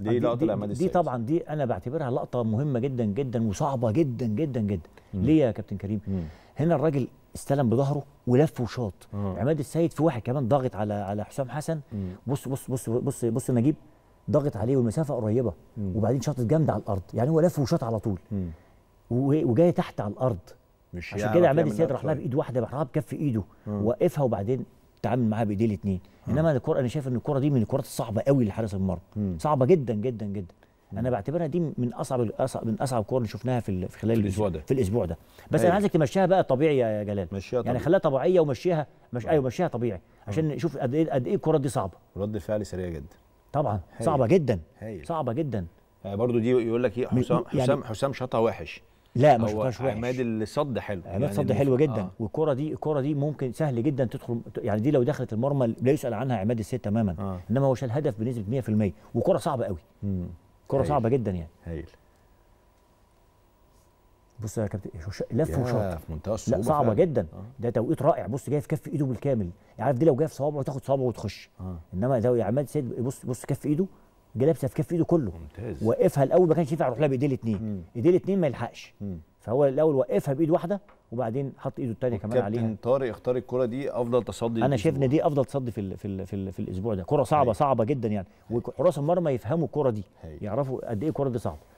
دي, دي لقطه لعماد السيد دي طبعا دي انا بعتبرها لقطه مهمه جدا جدا وصعبه جدا جدا جدا مم. ليه يا كابتن كريم مم. هنا الراجل استلم بظهره ولف وشاط عماد السيد في واحد كمان ضاغط على على حسام حسن مم. بص بص بص بص بص نجيب ضاغط عليه والمسافه قريبه مم. وبعدين شاطت جامده على الارض يعني هو لف وشاط على طول وجاي تحت على الارض مش عشان كده عماد السيد راح لها بايد واحده راح لها بكف ايده وقفها وبعدين تعامل معاها بايديه الاثنين آه. انما الكره انا شايف ان الكره دي من الكرات الصعبه قوي لحارس المرمى صعبه جدا جدا جدا انا بعتبرها دي من اصعب من اصعب الكور اللي شفناها في خلال في الاسبوع ده في الاسبوع ده بس انا أيوة. عايزك تمشيها بقى طبيعي يا جلال مشيها يعني طبيعي. يعني خليها طبيعيه ومشيها مش آه. ايوه مشيها طبيعي آه. عشان نشوف قد ايه قد ايه الكره دي صعبه رد فعل سريع جدا طبعا هي. صعبه جدا هي. صعبه جدا يعني برضه دي يقول لك ايه حسام يعني حسام حسام شطها وحش لا ما شفتهاش وحش عماد الصد حلو عماد يعني صد حلو جدا آه. والكره دي الكره دي ممكن سهل جدا تدخل يعني دي لو دخلت المرمى لا يسال عنها عماد السيد تماما آه. انما هو شال هدف بنسبه 100% وكره صعبه قوي كره صعبه جدا يعني هايل بص يا كابتن لف وشاط في منتهى لا صعبه فعلا. جدا آه. ده توقيت رائع بص جاي في كف ايده بالكامل يعني عارف دي لو جايه في صوابعه تاخد صوابعه وتخش آه. انما ده عماد السيد بص بص كف ايده جالها بسفكاف في ايده كله ممتاز وقفها الاول ما كانش ينفع يروح لها بايديه الاثنين ايديه الاثنين ما يلحقش فهو الاول وقفها بايد واحده وبعدين حط ايده الثانيه كمان عليها كابتن طارق اختار الكره دي افضل تصدي انا شايف ان دي افضل تصدي في الـ في الـ في, الـ في الاسبوع ده كره صعبه هي. صعبه جدا يعني وحراس المرمى يفهموا الكره دي هي. يعرفوا قد ايه الكره دي صعبه